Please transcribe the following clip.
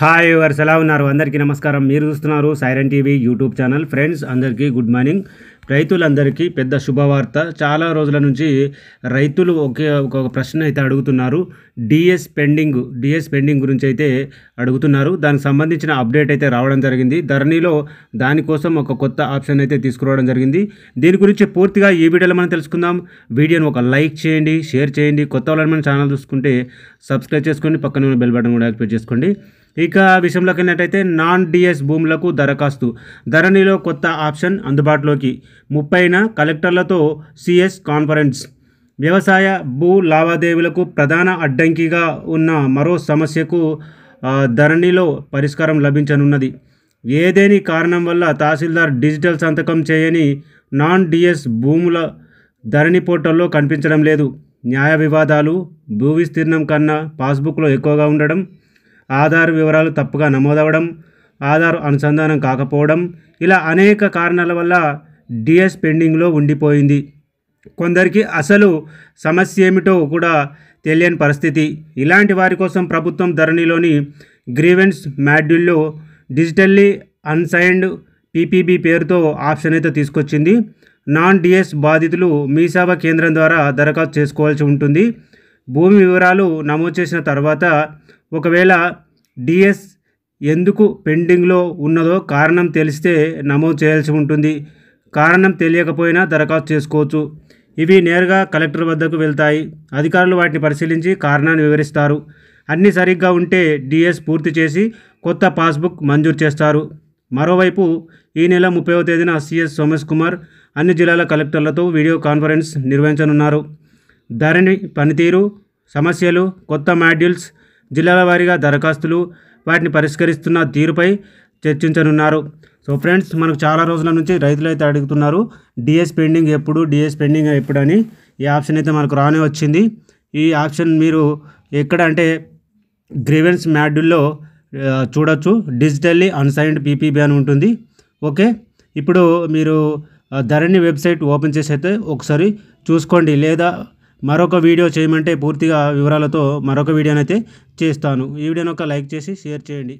hi ఎవరు ఎలా ఉన్నారు అందరికీ నమస్కారం మీరు చూస్తున్నారు Siren TV YouTube channel friends అందరికీ గుడ్ మార్నింగ్ రైతులందరికీ పెద్ద శుభవార్త చాలా రోజుల నుంచి రైతులు ఒకే ఒక ప్రశ్న అయితే అడుగుతున్నారు డిఎస్ పెండింగ్ డిఎస్ పెండింగ్ గురించి అయితే అడుగుతున్నారు దానికి సంబంధించిన అప్డేట్ అయితే రావడం జరిగింది ధరణిలో దానికోసం ఒక కొత్త ఆప్షన్ అయితే తీసుకురావడం జరిగింది దీని గురించి పూర్తిగా ఈ వీడియోలో మనం తెలుసుకుందాం వీడియోను ఒక లైక్ చేయండి షేర్ చేయండి కొత్త వాళ్ళని మన ఛానల్ చూసుకుంటే సబ్స్క్రైబ్ చేసుకోండి పక్కన ఉన్న బెల్ బటన్ కూడా యాక్టివేట్ చేసుకోండి ఇక విషయంలోకి వెళ్ళినట్టయితే నాన్ డిఎస్ భూములకు దరఖాస్తు ధరణిలో కొత్త ఆప్షన్ అందుబాటులోకి ముప్పైన కలెక్టర్లతో సిఎస్ కాన్ఫరెన్స్ వ్యవసాయ భూ లావాదేవీలకు ప్రధాన అడ్డంకిగా ఉన్న మరో సమస్యకు ధరణిలో పరిష్కారం లభించనున్నది ఏదేని కారణం వల్ల తహసీల్దార్ డిజిటల్ సంతకం చేయని నాన్ డిఎస్ భూముల ధరణి పోర్టల్లో కనిపించడం లేదు న్యాయ వివాదాలు భూ విస్తీర్ణం కన్నా పాస్బుక్లో ఎక్కువగా ఉండడం ఆధార్ వివరాలు తప్పుగా నమోదవడం ఆధార్ అనుసంధానం కాకపోవడం ఇలా అనేక కారణాల వల్ల డిఎస్ పెండింగ్లో ఉండిపోయింది కొందరికి అసలు సమస్య ఏమిటో కూడా తెలియని పరిస్థితి ఇలాంటి వారి కోసం ప్రభుత్వం ధరణిలోని గ్రీవెన్స్ మాడ్యూల్లో డిజిటల్లీ అన్సైన్డ్ పీపీబీ పేరుతో ఆప్షన్ అయితే తీసుకొచ్చింది నాన్ డిఎస్ బాధితులు మీ కేంద్రం ద్వారా దరఖాస్తు చేసుకోవాల్సి ఉంటుంది భూమి వివరాలు నమోదు చేసిన తర్వాత ఒకవేళ డిఎస్ ఎందుకు పెండింగ్లో ఉన్నదో కారణం తెలిస్తే నమోదు చేయాల్సి ఉంటుంది కారణం తెలియకపోయినా దరఖాస్తు చేసుకోవచ్చు ఇవి నేరుగా కలెక్టర్ వద్దకు వెళ్తాయి అధికారులు వాటిని పరిశీలించి కారణాన్ని వివరిస్తారు అన్ని సరిగ్గా ఉంటే డిఎస్ పూర్తి చేసి కొత్త పాస్బుక్ మంజూరు చేస్తారు మరోవైపు ఈ నెల ముప్పైవ తేదీన సిఎస్ సోమేష్ కుమార్ అన్ని జిల్లాల కలెక్టర్లతో వీడియో కాన్ఫరెన్స్ నిర్వహించనున్నారు ధరణి పనితీరు సమస్యలు కొత్త మాడ్యూల్స్ జిల్లాల వారీగా దరఖాస్తులు వాటిని పరిష్కరిస్తున్న తీరుపై చర్చించనున్నారు సో ఫ్రెండ్స్ మనకు చాలా రోజుల నుంచి రైతులు అయితే అడుగుతున్నారు డిఎస్ పెండింగ్ ఎప్పుడు డిఎస్ పెండింగ్ ఎప్పుడు అని ఈ ఆప్షన్ అయితే మనకు రానే వచ్చింది ఈ ఆప్షన్ మీరు ఎక్కడ అంటే గ్రీవెన్స్ మ్యాడ్యూల్లో చూడొచ్చు డిజిటల్లీ అన్సైన్డ్ పీపీబీ అని ఉంటుంది ఓకే ఇప్పుడు మీరు ధరణి వెబ్సైట్ ఓపెన్ చేసి అయితే ఒకసారి చూసుకోండి లేదా మరొక వీడియో చేయమంటే పూర్తిగా వివరాలతో మరొక వీడియోనైతే చేస్తాను ఈ వీడియోని ఒక లైక్ చేసి షేర్ చేయండి